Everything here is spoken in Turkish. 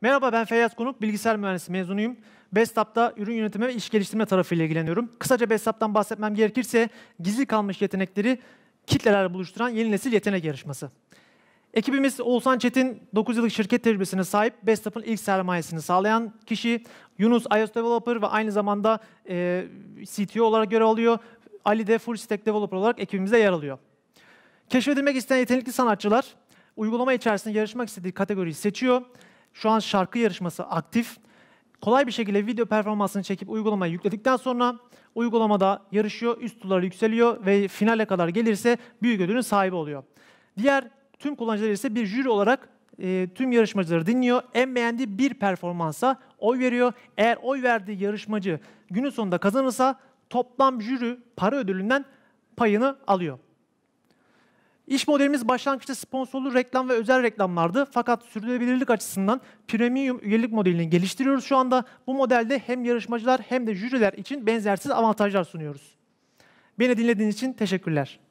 Merhaba ben Feyyaz Konuk, bilgisayar mühendisi mezunuyum. Bestap'ta ürün yönetimi ve iş geliştirme tarafıyla ilgileniyorum. Kısaca Bestap'tan bahsetmem gerekirse gizli kalmış yetenekleri kitlelerle buluşturan yeni nesil yetenek yarışması. Ekibimiz Oğuzhan Çetin 9 yıllık şirket tecrübesine sahip Bestap'ın ilk sermayesini sağlayan kişi. Yunus iOS Developer ve aynı zamanda e, CTO olarak görev alıyor. Ali de Full Stack Developer olarak ekibimizde yer alıyor. Keşfedilmek isteyen yetenekli sanatçılar uygulama içerisinde yarışmak istediği kategoriyi seçiyor şu an şarkı yarışması aktif. Kolay bir şekilde video performansını çekip uygulamaya yükledikten sonra uygulamada yarışıyor, üst turlara yükseliyor ve finale kadar gelirse büyük ödülün sahibi oluyor. Diğer tüm kullanıcılar ise bir jüri olarak e, tüm yarışmacıları dinliyor. En beğendiği bir performansa oy veriyor. Eğer oy verdiği yarışmacı günün sonunda kazanırsa toplam jüri para ödülünden payını alıyor. İş modelimiz başlangıçta sponsorlu reklam ve özel reklamlardı. Fakat sürdürülebilirlik açısından premium üyelik modelini geliştiriyoruz şu anda. Bu modelde hem yarışmacılar hem de jüriler için benzersiz avantajlar sunuyoruz. Beni dinlediğiniz için teşekkürler.